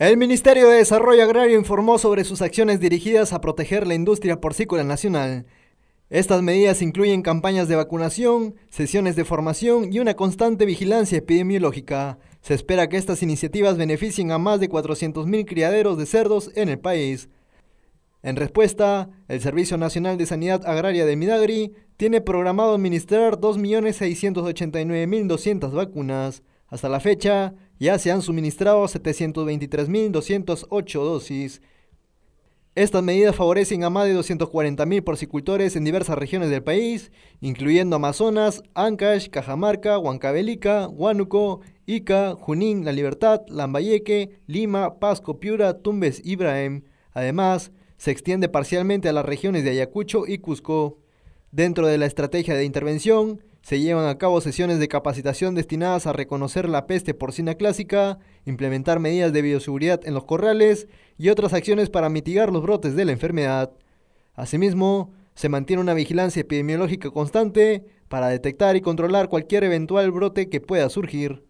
El Ministerio de Desarrollo Agrario informó sobre sus acciones dirigidas a proteger la industria porcícola nacional. Estas medidas incluyen campañas de vacunación, sesiones de formación y una constante vigilancia epidemiológica. Se espera que estas iniciativas beneficien a más de 400.000 criaderos de cerdos en el país. En respuesta, el Servicio Nacional de Sanidad Agraria de Midagri tiene programado administrar 2.689.200 vacunas. Hasta la fecha, ya se han suministrado 723.208 dosis. Estas medidas favorecen a más de 240.000 porcicultores en diversas regiones del país, incluyendo Amazonas, Ancash, Cajamarca, Huancabelica, Huánuco, Ica, Junín, La Libertad, Lambayeque, Lima, Pasco, Piura, Tumbes y Ibrahim. Además, se extiende parcialmente a las regiones de Ayacucho y Cusco. Dentro de la estrategia de intervención, se llevan a cabo sesiones de capacitación destinadas a reconocer la peste porcina clásica, implementar medidas de bioseguridad en los corrales y otras acciones para mitigar los brotes de la enfermedad. Asimismo, se mantiene una vigilancia epidemiológica constante para detectar y controlar cualquier eventual brote que pueda surgir.